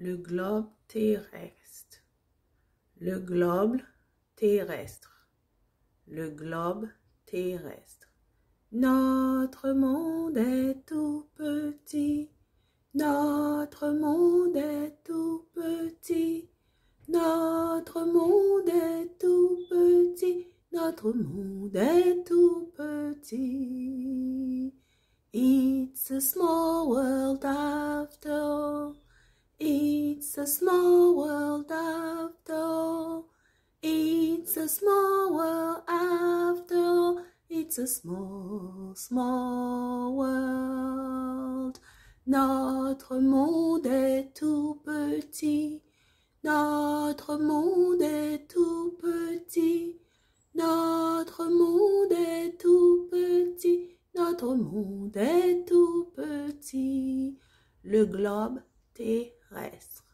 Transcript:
le globe terrestre, le globe terrestre, le globe terrestre. Notre monde est tout petit, notre monde est tout petit, notre monde est tout petit, notre monde est tout petit. It's a small world after It's a small world after all. It's a small world after all. It's a small, small world. Notre monde est tout petit. Notre monde est tout petit. Notre monde est tout petit. Notre monde est tout petit. Le globe terrestre.